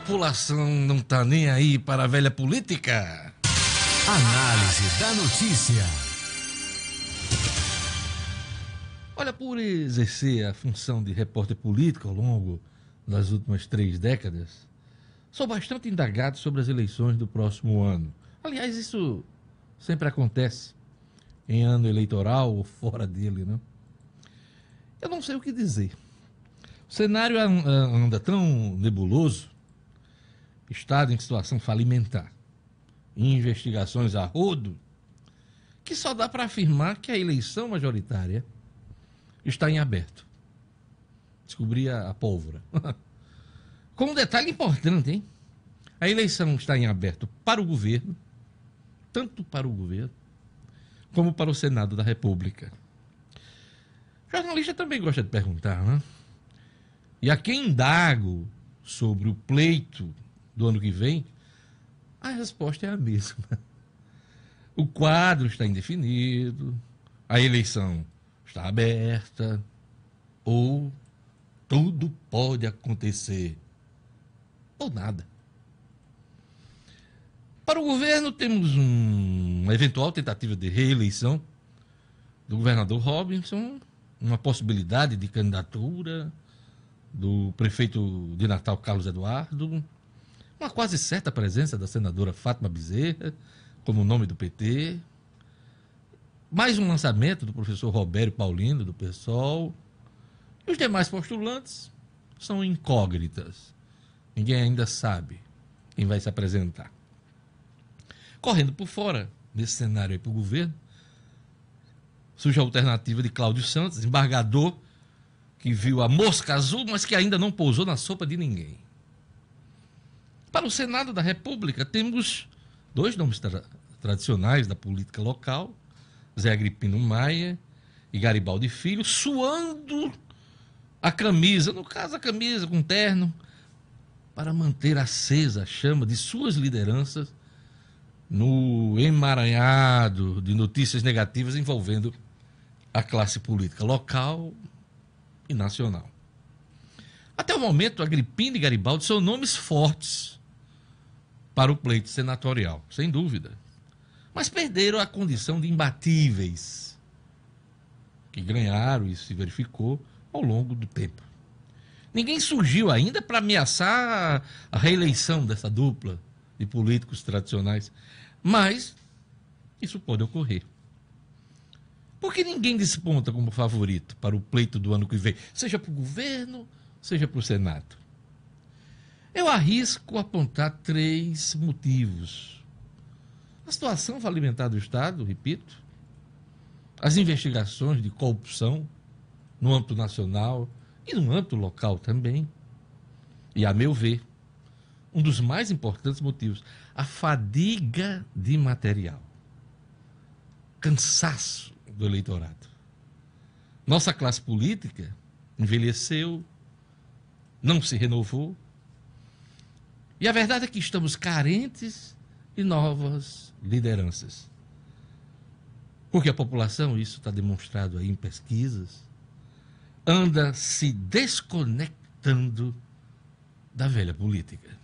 população não está nem aí para a velha política. Análise da notícia. Olha, por exercer a função de repórter político ao longo das últimas três décadas, sou bastante indagado sobre as eleições do próximo ano. Aliás, isso sempre acontece em ano eleitoral ou fora dele, né? Eu não sei o que dizer. O cenário anda tão nebuloso Estado em situação falimentar, investigações a rodo, que só dá para afirmar que a eleição majoritária está em aberto. Descobri a, a pólvora. Com um detalhe importante, hein? A eleição está em aberto para o governo, tanto para o governo como para o Senado da República. O jornalista também gosta de perguntar, né? E a quem indago sobre o pleito do ano que vem? A resposta é a mesma. O quadro está indefinido, a eleição está aberta, ou tudo pode acontecer, ou nada. Para o governo, temos um, uma eventual tentativa de reeleição do governador Robinson, uma possibilidade de candidatura do prefeito de Natal, Carlos Eduardo, uma quase certa presença da senadora Fátima Bezerra, como nome do PT. Mais um lançamento do professor Roberto Paulino, do PSOL. E os demais postulantes são incógnitas. Ninguém ainda sabe quem vai se apresentar. Correndo por fora, nesse cenário aí para o governo, surge a alternativa de Cláudio Santos, embargador que viu a mosca azul, mas que ainda não pousou na sopa de ninguém. Para o Senado da República, temos dois nomes tra tradicionais da política local, Zé Agripino Maia e Garibaldi Filho, suando a camisa, no caso a camisa com terno, para manter acesa a chama de suas lideranças no emaranhado de notícias negativas envolvendo a classe política local e nacional. Até o momento, Agripino e Garibaldi são nomes fortes para o pleito senatorial, sem dúvida. Mas perderam a condição de imbatíveis, que ganharam e se verificou ao longo do tempo. Ninguém surgiu ainda para ameaçar a reeleição dessa dupla de políticos tradicionais. Mas isso pode ocorrer. Porque ninguém desponta como favorito para o pleito do ano que vem, seja para o governo, seja para o Senado. Eu arrisco apontar três motivos. A situação alimentar do Estado, repito, as investigações de corrupção no âmbito nacional e no âmbito local também. E, a meu ver, um dos mais importantes motivos, a fadiga de material, cansaço do eleitorado. Nossa classe política envelheceu, não se renovou, e a verdade é que estamos carentes de novas lideranças. Porque a população, isso está demonstrado aí em pesquisas, anda se desconectando da velha política.